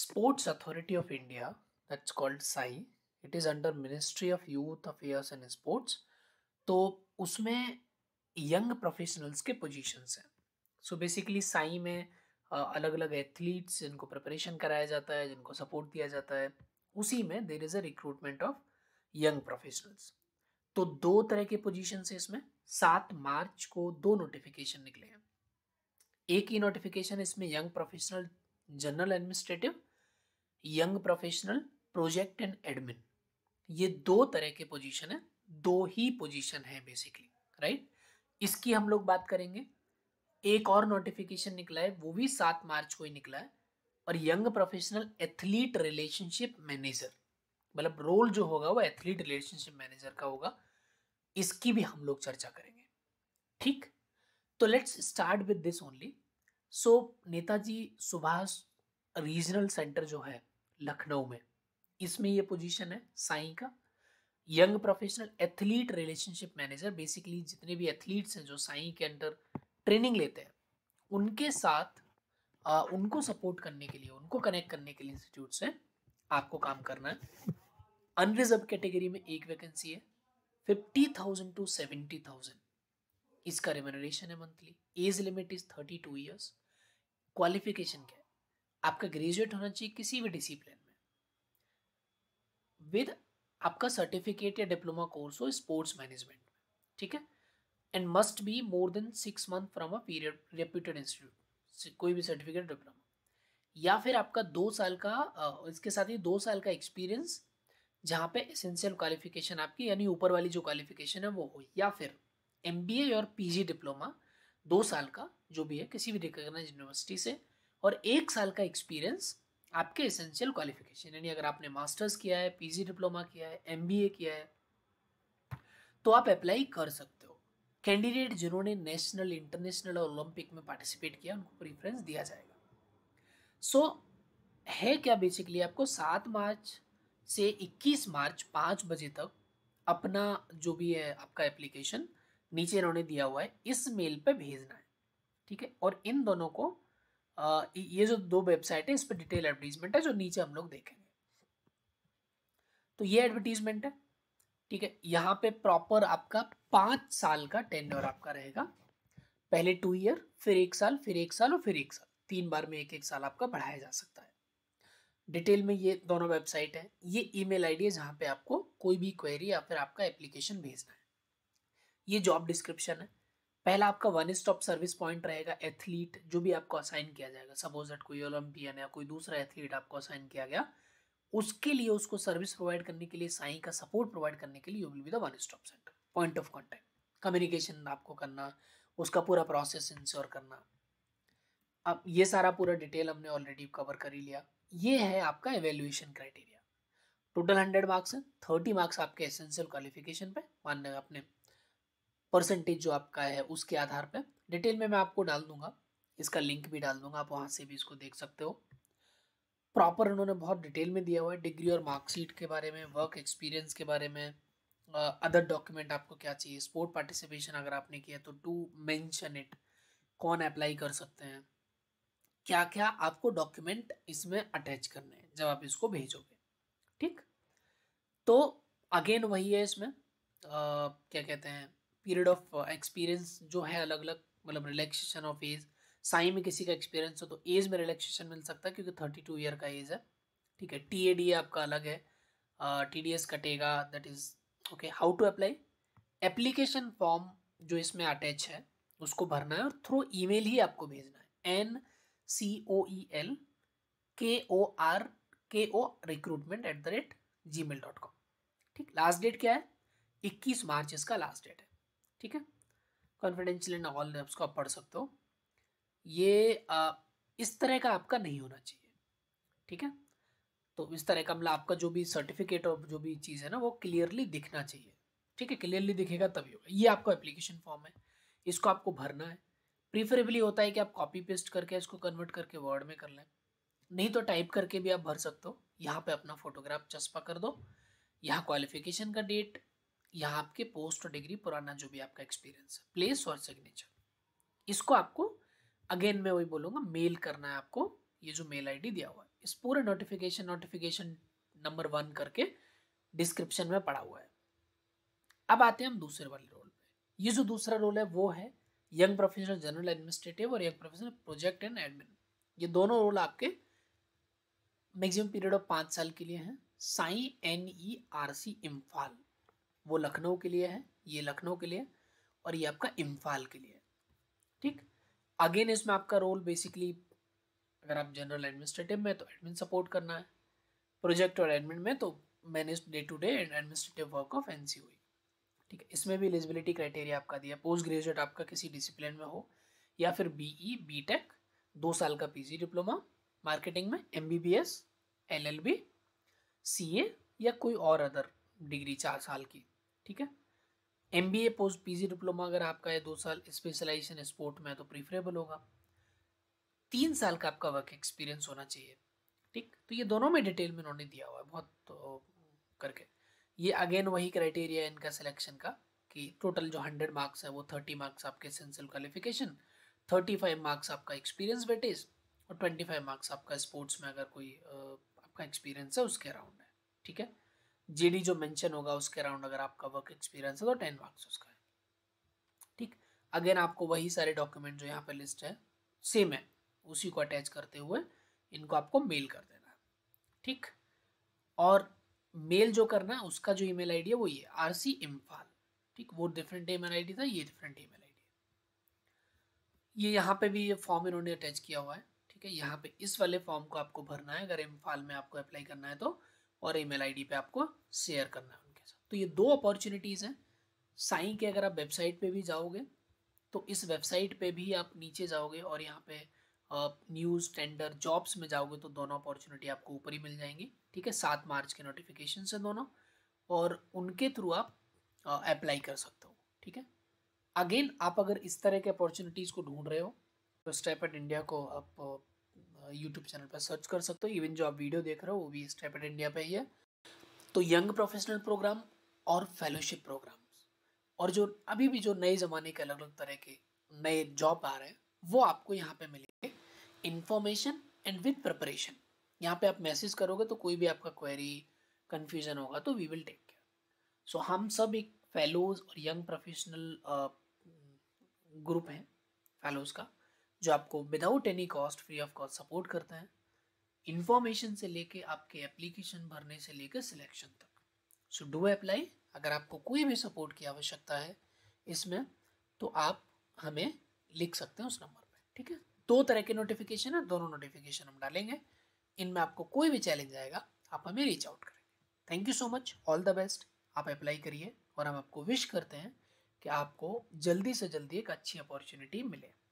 Sports Authority of India, that's called SAI, it is under Ministry of Youth Affairs and Sports. तो उसमें young professionals के positions हैं so basically Sai में अलग अलग एथलीट्स जिनको प्रिपरेशन कराया जाता है जिनको सपोर्ट दिया जाता है उसी में there is a recruitment of young professionals तो दो तरह के पोजिशन है इसमें सात मार्च को दो नोटिफिकेशन निकले हैं एक ही नोटिफिकेशन इसमें young professional general administrative young professional project and admin ये दो तरह के पोजीशन है दो ही पोजीशन है बेसिकली राइट इसकी हम लोग बात करेंगे एक और नोटिफिकेशन निकला है वो भी सात मार्च को ही निकला है और young professional athlete relationship manager मतलब रोल जो होगा वो एथलीट रिलेशनशिप मैनेजर का होगा इसकी भी हम लोग चर्चा करेंगे ठीक तो let's start with this only so Netaji Subhash regional centre जो है लखनऊ में इसमें ये पोजीशन है साई का young professional athlete relationship manager basically जितने भी एथलीट्स हैं जो साई के अंडर ट्रेनिंग लेते हैं उनके साथ आ, उनको सपोर्ट करने के लिए उनको कनेक्ट करने के लिए इंस्टीट्यूट से आपको काम करना है अनरिजर्व कैटेगरी में एक वैकेंसी है fifty thousand to seventy thousand इसका रिमोनरेशन है monthly age limit is thirty two years qualification क्या है आपका ग्रेजुएट होना चाहिए किसी भी डिसिप्लिन में विद आपका सर्टिफिकेट या डिप्लोमा कोर्स हो स्पोर्ट्स मैनेजमेंट में ठीक है and must be more than six month from a period reputed institute कोई भी सर्टिफिकेट डिप्लोमा या फिर आपका दो साल का इसके साथ ही दो साल का एक्सपीरियंस जहाँ पे एसेंशियल क्वालिफिकेशन आपकी यानी ऊपर वाली जो क्वालिफिकेशन है वो हो या फिर एम और पी डिप्लोमा दो साल का जो भी है किसी भी रिकग्नाइज यूनिवर्सिटी से और एक साल का एक्सपीरियंस आपके एसेंशियल क्वालिफिकेशन यानी अगर आपने मास्टर्स किया है पीजी डिप्लोमा किया है एमबीए किया है तो आप अप्लाई कर सकते हो कैंडिडेट जिन्होंने नेशनल इंटरनेशनल और ओलंपिक में पार्टिसिपेट किया उनको प्रीफरेंस दिया जाएगा सो so, है क्या बेसिकली आपको सात मार्च से इक्कीस मार्च पाँच बजे तक अपना जो भी है आपका एप्लीकेशन नीचे इन्होंने दिया हुआ है इस मेल पर भेजना है ठीक है और इन दोनों को ये जो दो वेबसाइट है इस पर डिटेल एडवर्टीजमेंट है जो नीचे हम लोग देखेंगे तो ये एडवर्टीजमेंट है ठीक है यहाँ पे प्रॉपर आपका पांच साल का टेंडर आपका रहेगा पहले टू ईयर फिर एक साल फिर एक साल और फिर एक साल तीन बार में एक एक साल आपका बढ़ाया जा सकता है डिटेल में ये दोनों वेबसाइट है ये ईमेल आईडी है जहाँ पे आपको कोई भी क्वेरी या फिर आपका एप्लीकेशन भेजना है ये जॉब डिस्क्रिप्शन है पहला आपका वन स्टॉप सर्विस पॉइंट रहेगा एथलीट जो भी आपको असाइन किया जाएगा सपोज दैट कोई ओलंपियन या कोई दूसरा एथलीट आपको असाइन किया गया उसके लिए उसको सर्विस प्रोवाइड करने के लिए साई का सपोर्ट प्रोवाइड करने के लिए you will be the one stop centre point of contact communication आपको करना उसका पूरा प्रोसेस इंश्योर करना अब ये सारा पूरा डिटेल हमने ऑलरेडी कवर कर ही लिया ये है आपका evaluation criteria total hundred marks है थर्टी मार्क्स आपके एसेंशियल क्वालिफिकेशन पे मान अपने परसेंटेज जो आपका है उसके आधार पर डिटेल में मैं आपको डाल दूंगा इसका लिंक भी डाल दूंगा आप वहाँ से भी इसको देख सकते हो प्रॉपर उन्होंने बहुत डिटेल में दिया हुआ है डिग्री और मार्कशीट के बारे में वर्क एक्सपीरियंस के बारे में अदर uh, डॉक्यूमेंट आपको क्या चाहिए स्पोर्ट पार्टिसिपेशन अगर आपने किया तो टू मेंशन इट कौन अप्लाई कर सकते हैं क्या क्या आपको डॉक्यूमेंट इसमें अटैच करने हैं जब आप इसको भेजोगे ठीक तो अगेन वही है इसमें आ, uh, क्या कहते हैं पीरियड ऑफ एक्सपीरियंस जो है अलग अलग मतलब रिलैक्सेशन ऑफ एज साई में किसी का एक्सपीरियंस हो तो एज में रिलैक्सेशन मिल सकता है क्योंकि थर्टी टू ईयर का एज है ठीक है टी ए डी आपका अलग है टी डी एस कटेगा that is okay how to apply application form जो इसमें अटैच है उसको भरना है और थ्रू ईमेल ही आपको भेजना है एन सी ओ ई एल के O R K O recruitment at the rate G mail dot com ठीक लास्ट डेट क्या है इक्कीस मार्च इसका लास्ट डेट है ठीक है कॉन्फिडेंशियल एंड ऑल को आप पढ़ सकते हो ये आ, इस तरह का आपका नहीं होना चाहिए ठीक है तो इस तरह का मतलब आपका जो भी सर्टिफिकेट और जो भी चीज़ है ना वो क्लियरली दिखना चाहिए ठीक है क्लियरली दिखेगा तभी होगा ये आपका एप्लीकेशन फॉर्म है इसको आपको भरना है प्रीफरेबली होता है कि आप कॉपी पेस्ट करके इसको कन्वर्ट करके वर्ड में कर लें नहीं तो टाइप करके भी आप भर सकते हो यहाँ पे अपना फोटोग्राफ चस्पा कर दो यहाँ क्वालिफिकेशन का डेट या आपके पोस्ट और डिग्री पुराना जो भी आपका एक्सपीरियंस है प्लेस और सिग्नेचर इसको आपको अगेन मैं वही बोलूँगा मेल करना है आपको ये जो मेल आईडी दिया हुआ है इस पूरे नोटिफिकेशन नोटिफिकेशन नंबर वन करके डिस्क्रिप्शन में पड़ा हुआ है अब आते हैं हम दूसरे वाले रोल पे ये जो दूसरा रोल है वो है यंग प्रोफेशनल जनरल एडमिनिस्ट्रेटिव और young professional project and admin ये दोनों रोल आपके मैक्सिमम पीरियड ऑफ पाँच साल के लिए हैं SAI N E R C Imphal वो लखनऊ के लिए है ये लखनऊ के लिए और ये आपका इम्फाल के लिए ठीक अगेन इसमें आपका रोल बेसिकली अगर आप जनरल तो एडमिनिस्ट्रेटिव में तो एडमिन सपोर्ट करना है प्रोजेक्ट और एडमिन में तो manage day to day administrative work of N C हुई ठीक है इसमें भी एलिजिबिलिटी क्राइटेरिया आपका दिया पोस्ट ग्रेजुएट आपका किसी डिसिप्लिन में हो या फिर बी ई बी टेक दो साल का पी जी डिप्लोमा मार्केटिंग में M B B S L L B C A या कोई और अदर डिग्री चार साल की ठीक है M B A post P G diploma अगर आपका है दो साल स्पेशलाइजेशन स्पोर्ट में है तो प्रीफरेबल होगा तीन साल का आपका वर्क एक्सपीरियंस होना चाहिए ठीक तो ये दोनों में डिटेल में उन्होंने दिया हुआ है बहुत तो करके ये अगेन वही क्राइटेरिया है इनका सिलेक्शन का कि टोटल जो हंड्रेड मार्क्स है वो थर्टी मार्क्स आपके essential qualification thirty five marks आपका एक्सपीरियंस बेटेज और ट्वेंटी फाइव मार्क्स आपका स्पोर्ट्स में अगर कोई आपका एक्सपीरियंस है उसके अराउंड है ठीक है जीडी जो मेंशन होगा उसके अराउंड अगर आपका वर्क एक्सपीरियंस है तो टेन मार्क्स उसका है ठीक अगेन आपको वही सारे डॉक्यूमेंट जो यहाँ पे लिस्ट है सेम है उसी को अटैच करते हुए इनको आपको मेल कर देना है ठीक और मेल जो करना है उसका जो ईमेल आईडी है वो ये आर सी इम्फाल ठीक वो डिफरेंट ईमेल आईडी था ये डिफरेंट ईमेल आईडी है ये यहाँ पे भी ये फॉर्म इन्होंने अटैच किया हुआ है ठीक है यहाँ पे इस वाले फॉर्म को आपको भरना है अगर इम्फाल में आपको अप्लाई करना है तो और ईमेल आईडी पे आपको शेयर करना है उनके साथ तो ये दो अपॉर्चुनिटीज़ हैं साई के अगर आप वेबसाइट पे भी जाओगे तो इस वेबसाइट पे भी आप नीचे जाओगे और यहाँ पे न्यूज़ टेंडर जॉब्स में जाओगे तो दोनों अपॉर्चुनिटी आपको ऊपर ही मिल जाएंगी ठीक है सात मार्च के नोटिफिकेशन से दोनों और उनके थ्रू आप अप्लाई कर सकते हो ठीक है अगेन आप अगर इस तरह के अपॉर्चुनिटीज़ को ढूंढ रहे हो तो स्टेप एट इंडिया को आप यूट्यूब चैनल पर सर्च कर सकते हो इवन जो आप वीडियो देख रहे हो वो भी स्टेपेड इंडिया पे ही है तो यंग प्रोफेशनल प्रोग्राम और फेलोशिप प्रोग्राम और जो अभी भी जो नए ज़माने के अलग अलग तरह के नए जॉब आ रहे हैं वो आपको यहाँ पे मिलेंगे इन्फॉर्मेशन एंड विद प्रपरेशन यहाँ पे आप मैसेज करोगे तो कोई भी आपका क्वेरी कन्फ्यूजन होगा तो we will take care so हम सब एक फेलोज़ और यंग प्रोफेशनल ग्रुप हैं फेलोज़ का जो आपको without any cost free of cost support करते हैं इन्फॉर्मेशन से लेके आपके एप्लीकेशन भरने से लेकर सिलेक्शन तक सो डू अप्लाई अगर आपको कोई भी सपोर्ट की आवश्यकता है इसमें तो आप हमें लिख सकते हैं उस नंबर पर ठीक है दो तरह के नोटिफिकेशन है दोनों नोटिफिकेशन हम डालेंगे इनमें आपको कोई भी चैलेंज आएगा आप हमें रीच आउट करेंगे thank you so much all the best आप अप्लाई करिए और हम आपको विश करते हैं कि आपको जल्दी से जल्दी एक अच्छी अपॉर्चुनिटी मिले